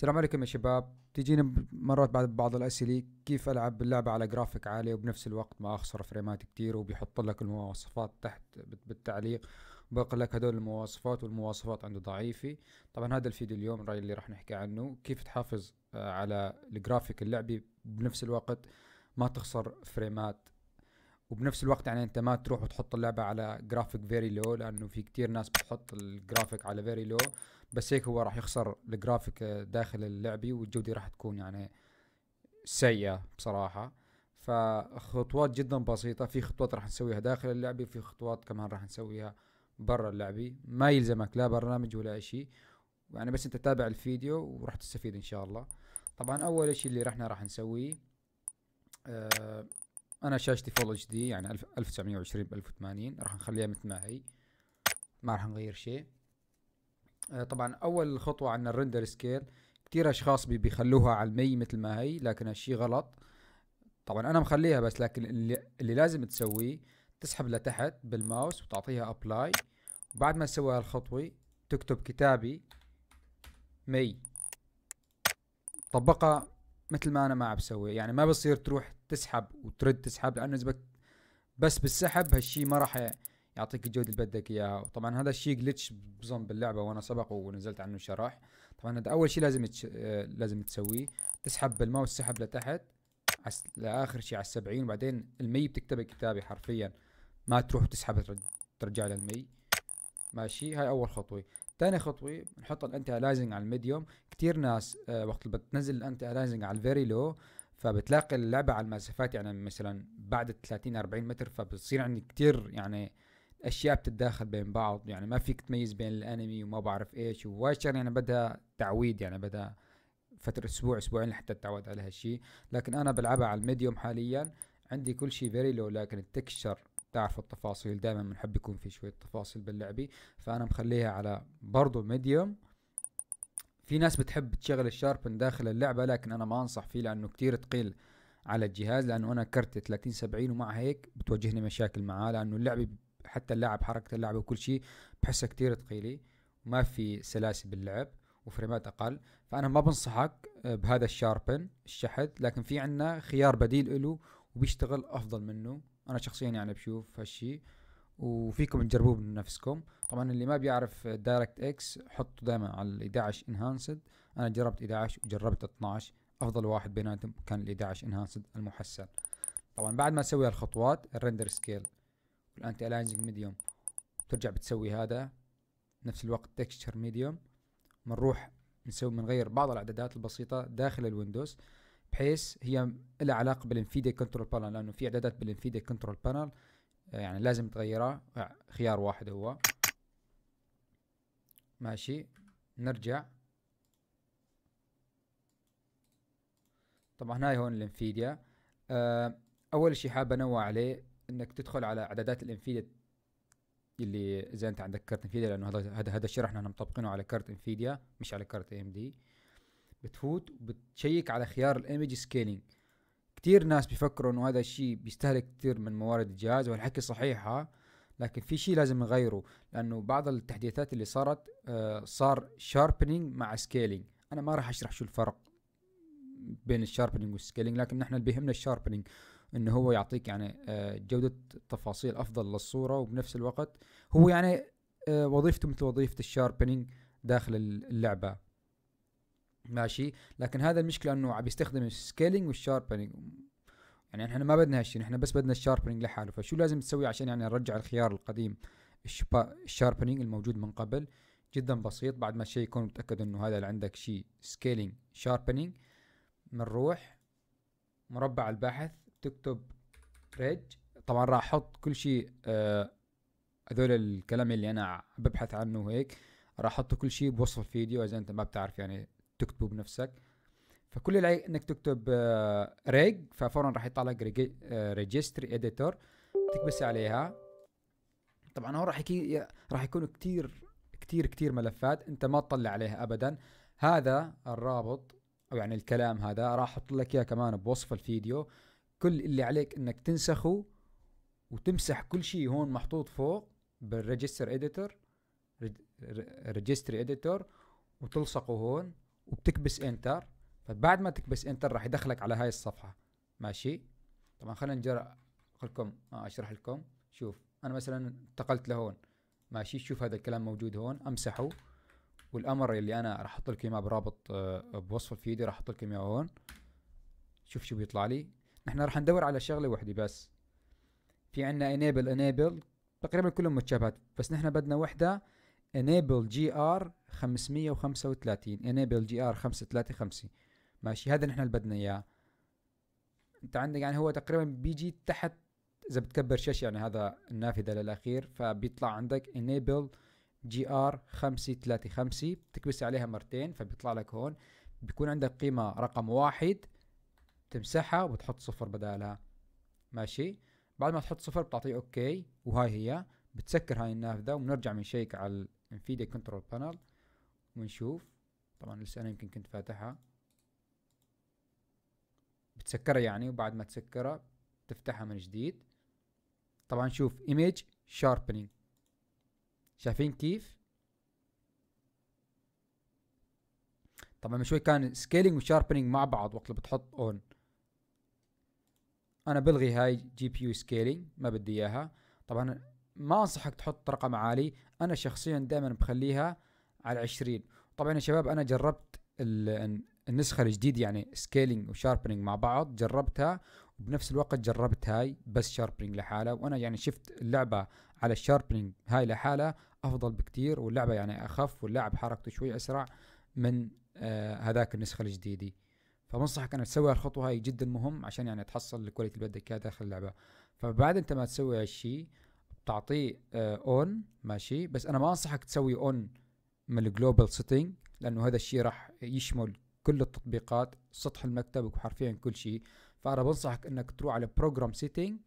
السلام عليكم يا شباب تجيني مرات بعد بعض الأسئلة كيف ألعب اللعبة على جرافيك عالي وبنفس الوقت ما أخسر فريمات كتير وبيحط لك المواصفات تحت بالتعليق بقول لك هدول المواصفات والمواصفات عنده ضعيفة طبعا هذا الفيديو اليوم رأي اللي راح نحكي عنه كيف تحافظ آه، على الجرافيك اللعبي بنفس الوقت ما تخسر فريمات وبنفس الوقت يعني انت ما تروح وتحط اللعبه على جرافيك فيري لو لانه في كتير ناس بتحط الجرافيك على فيري لو بس هيك هو راح يخسر الجرافيك داخل اللعبي والجوده راح تكون يعني سيئه بصراحه فخطوات جدا بسيطه في خطوات راح نسويها داخل اللعبي وفي خطوات كمان راح نسويها برا اللعبي ما يلزمك لا برنامج ولا شيء يعني بس انت تتابع الفيديو وراح تستفيد ان شاء الله طبعا اول شيء اللي رحنا راح نسويه آه انا شاشتي فول اتش دي يعني 1920 ب 1080 راح نخليها مثل ما هي ما راح نغير شيء آه، طبعا اول خطوه عندنا الرندر سكيل كتير اشخاص بيخلوها على المي مثل ما هي لكن هالشي غلط طبعا انا مخليها بس لكن اللي, اللي لازم تسويه تسحب لتحت بالماوس وتعطيها ابلاي وبعد ما تسوي هالخطوه تكتب كتابي مي طبقها مثل ما انا ما عم بسوي يعني ما بصير تروح تسحب وترد تسحب لانه اذا بس بالسحب هالشي ما راح يعطيك الجودة اللي بدك اياها طبعا هذا الشيء جلتش بظن باللعبة وانا سبق ونزلت عنه شرح طبعا هذا اول شيء لازم تش... آه، لازم تسويه تسحب بالماوس سحب لتحت عس... لاخر شيء على السبعين وبعدين المي بتكتب كتابي حرفيا ما تروح تسحب ترجع للمي ماشي هاي اول خطوه ثاني خطوة بنحط الانتي الايزنج على الميديوم كثير ناس آه، وقت اللي بتنزل الانتي الايزنج على الفيري لو فبتلاقي اللعبة على المسافات يعني مثلا بعد 30 40 متر فبتصير عندي كتير يعني اشياء بتتداخل بين بعض يعني ما فيك تميز بين الانمي وما بعرف ايش وواشر يعني بدها تعويد يعني بدها فترة اسبوع اسبوعين لحتى تتعود على هالشيء لكن انا بلعبها على الميديوم حاليا عندي كل شيء فيري لو لكن التكشر تعرف التفاصيل دائما بنحب يكون في شوية تفاصيل باللعبة فانا مخليها على برضو ميديوم في ناس بتحب تشغل الشاربن داخل اللعبة لكن انا ما انصح فيه لانه كتير ثقيل على الجهاز لانه انا كرت 30 70 ومع هيك بتواجهني مشاكل معاه لانه اللعبة حتى اللاعب حركه اللعب وكل شيء بحسه كتير ثقيله وما في سلاسه باللعب وفريمات اقل فانا ما بنصحك آه، بهذا الشاربن الشحذ لكن في عندنا خيار بديل له وبيشتغل افضل منه انا شخصيا يعني بشوف هالشيء وفيكم تجربوه بنفسكم طبعا اللي ما بيعرف دايركت اكس حطوا دائما على ال 11 انهانسد انا جربت 11 وجربت 12 افضل واحد بيناتهم كان ال 11 انهانسد المحسن طبعا بعد ما اسوي هالخطوات الرندر سكيل والانتي الاينزنج ميديوم ترجع بتسوي هذا نفس الوقت تكستشر ميديوم بنروح نسوي بنغير بعض الاعدادات البسيطه داخل الويندوز بحيث هي لها علاقه بالانفيديا كنترول بانل لانه في اعدادات بالانفيديا كنترول بانل آه، يعني لازم تغيرها آه، خيار واحد هو ماشي نرجع طبعا هاي هون الانفيديا آه، اول شيء حاب انوه عليه انك تدخل على اعدادات الانفيديا اللي زي انت عندك كارت انفيديا لانه هذا هذا هذا نحن مطبقينه على كارت انفيديا مش على كارت اي ام دي بتفوت وبتشيك على خيار الايمج سكيلينج كتير ناس بيفكروا انه هذا الشيء بيستهلك كتير من موارد الجهاز والحكي صحيحة لكن في شيء لازم نغيره لانه بعض التحديثات اللي صارت آه، صار شاربنينج مع سكيلينج انا ما راح اشرح شو الفرق بين الشاربنينج والسكيلينج لكن نحن اللي بيهمنا الشاربنينج انه هو يعطيك يعني آه، جوده تفاصيل افضل للصوره وبنفس الوقت هو يعني آه، وظيفته مثل وظيفه الشاربنينج داخل اللعبه ماشي لكن هذا المشكله انه عم يستخدم السكيلينج والشاربنينج يعني احنا ما بدنا هالشيء احنا بس بدنا الشاربنينج لحاله فشو لازم تسوي عشان يعني نرجع الخيار القديم الشاربنينج الموجود من قبل جدا بسيط بعد ما الشيء يكون متاكد انه هذا اللي عندك شيء سكيلينج شاربنينج بنروح مربع الباحث تكتب ريج طبعا راح احط كل شيء آه، هذول الكلام اللي انا ببحث عنه وهيك راح احط كل شيء بوصف الفيديو اذا انت ما بتعرف يعني تكتبه بنفسك فكل اللي انك تكتب آه، ريج ففورا راح يطلع لك آه، ريجستري اديتور تكبس عليها طبعا هون راح راح يكون كتير كتير كتير ملفات انت ما تطلع عليها ابدا هذا الرابط او يعني الكلام هذا راح احط لك اياه كمان بوصف الفيديو كل اللي عليك انك تنسخه وتمسح كل شيء هون محطوط فوق بالريجستر اديتور ريجستري اديتور وتلصقه هون وبتكبس انتر فبعد ما تكبس انتر راح يدخلك على هاي الصفحه ماشي طبعا خلينا نجرب لكم آه، اشرح لكم شوف انا مثلا انتقلت لهون ماشي شوف هذا الكلام موجود هون امسحه والامر اللي انا راح احط لكم اياه برابط آه، بوصف الفيديو راح احط لكم اياه هون شوف شو بيطلع لي نحن راح ندور على شغله وحده بس في عنا انيبل انيبل تقريبا كلهم متشابهات بس نحن بدنا وحده انيبل جي ار 535 انيبل جي ار 535 ماشي هذا نحن اللي بدنا اياه انت عندك يعني هو تقريبا بيجي تحت اذا بتكبر شاشه يعني هذا النافذه للاخير فبيطلع عندك انيبل جي ار 535 بتكبس عليها مرتين فبيطلع لك هون بيكون عندك قيمه رقم واحد تمسحها وبتحط صفر بدالها ماشي بعد ما تحط صفر بتعطيه اوكي وهاي هي بتسكر هاي النافذة وبنرجع بنشيك على الانفيديا كنترول بانل ونشوف طبعا لسه انا يمكن كنت فاتحها بتسكرها يعني وبعد ما تسكرها تفتحها من جديد طبعا شوف ايميج شاربنينج شايفين كيف طبعا من شوي كان سكيلينج وشاربنينج مع بعض وقت اللي بتحط اون انا بلغي هاي جي بي يو سكيلينج ما بدي اياها طبعا ما انصحك تحط رقم عالي انا شخصيا دائما بخليها على 20 طبعا يا شباب انا جربت النسخه الجديده يعني سكيلينج وشاربنينج مع بعض جربتها وبنفس الوقت جربت هاي بس شاربنينج لحالها وانا يعني شفت اللعبه على الشاربنينج هاي لحالها افضل بكتير واللعبه يعني اخف واللاعب حركته شوي اسرع من آه، هذاك النسخه الجديده فبنصحك انك تسوي هالخطوه هاي جدا مهم عشان يعني تحصل الكواليتي اللي بدك اياها داخل اللعبه فبعد انت ما تسوي هالشيء بتعطيه آه، اون ماشي بس انا ما انصحك تسوي اون من الجلوبال سيتنج لانه هذا الشيء راح يشمل كل التطبيقات سطح المكتب وحرفيا كل شيء فانا بنصحك انك تروح على بروجرام سيتنج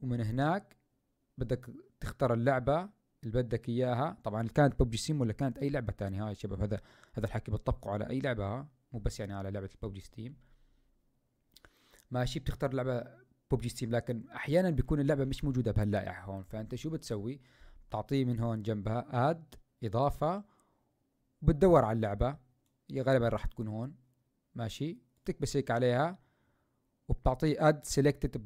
ومن هناك بدك تختار اللعبه اللي بدك اياها طبعا كانت ببجي سيم ولا كانت اي لعبه ثانيه هاي شباب هذا هذا الحكي بتطبقه على اي لعبه ها مو بس يعني على لعبه الببجي ستيم ماشي بتختار لعبه ببجي ستيم لكن احيانا بيكون اللعبه مش موجوده بهاللائحه هون فانت شو بتسوي بتعطيه من هون جنبها اد اضافه بتدور على اللعبه هي غالبا راح تكون هون ماشي تكبس هيك عليها وبتعطيه اد سيلكتد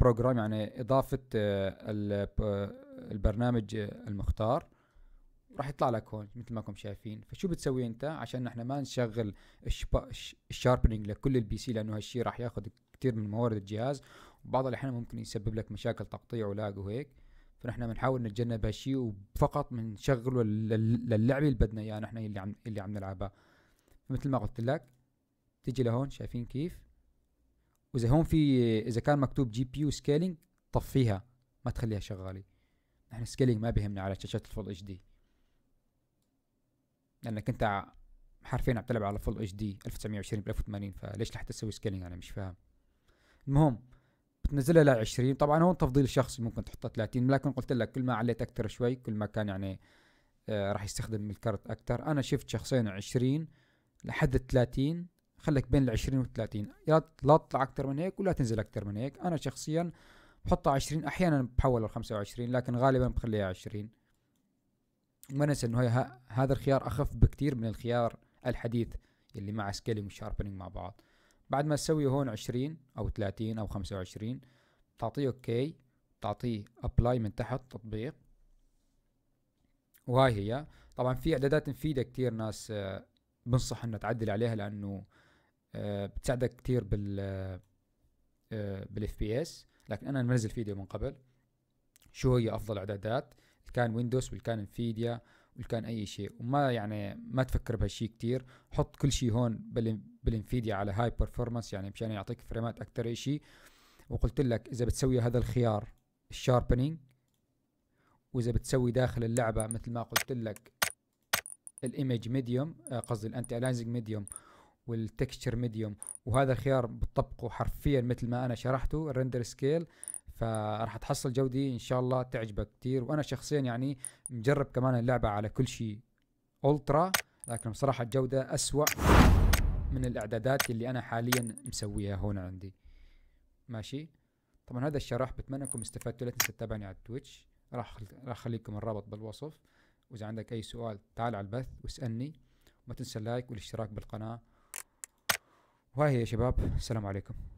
بروجرام يعني اضافه آه، آه، البرنامج آه، المختار راح يطلع لك هون مثل ما انكم شايفين فشو بتسوي انت عشان نحن ما نشغل الشاربنينج لكل البي سي لانه هالشيء راح ياخذ كثير من موارد الجهاز وبعض الاحيان ممكن يسبب لك مشاكل تقطيع ولاج وهيك فنحن بنحاول نتجنب هالشيء وفقط بنشغله للعبه اللي بدنا اياها نحن اللي عم اللي عم نلعبها فمثل ما قلت لك تيجي لهون شايفين كيف واذا هون في اذا كان مكتوب جي بي يو سكيلينج طفيها ما تخليها شغاله نحن سكيلينج ما بيهمنا على شاشات الفول اتش دي لانك انت حرفيا عم تلعب على فول اتش دي 1920 ب 1080 فليش لحتى تسوي سكيلينج انا مش فاهم المهم بتنزلها ل 20 طبعا هون تفضيل شخصي ممكن تحطها 30 لكن قلت لك كل ما عليت اكثر شوي كل ما كان يعني آه راح يستخدم الكارت اكثر انا شفت شخصين 20 لحد ال 30 خليك بين ال 20 وال 30 يا لا تطلع اكثر من هيك ولا تنزل اكثر من هيك انا شخصيا بحطها 20 احيانا بحول ل 25 لكن غالبا بخليها 20 ما ننسى انه هذا الخيار اخف بكثير من الخيار الحديث اللي مع سكيلينج وشاربنينج مع بعض بعد ما تسوي هون 20 او 30 او 25 تعطيه اوكي تعطيه ابلاي من تحت تطبيق وهاي هي طبعا في اعدادات مفيده كثير ناس آه، بنصح انه تعدل عليها لانه آه، بتساعدك كثير بال آه، بالاف بي اس لكن انا منزل فيديو من قبل شو هي افضل اعدادات كان ويندوز واللي كان انفيديا واللي كان اي شيء وما يعني ما تفكر بهالشيء كثير حط كل شيء هون بالانفيديا على هاي برفورمانس يعني مشان يعطيك فريمات اكثر شيء وقلت لك اذا بتسوي هذا الخيار الشاربنينج واذا بتسوي داخل اللعبه مثل ما قلت لك الايمج ميديوم آه، قصدي الانتي الايزنج ميديوم والتكستشر ميديوم وهذا الخيار بتطبقه حرفيا مثل ما انا شرحته الرندر سكيل فراح تحصل جودي ان شاء الله تعجبك كثير وانا شخصيا يعني مجرب كمان اللعبه على كل شيء الترا لكن بصراحه الجوده اسوا من الاعدادات اللي انا حاليا مسويها هون عندي ماشي طبعا هذا الشرح بتمنى انكم استفدتوا لا تنسوا تتابعني على التويتش راح راح اخليكم الرابط بالوصف واذا عندك اي سؤال تعال على البث واسالني وما تنسى اللايك والاشتراك بالقناه وهاي يا شباب السلام عليكم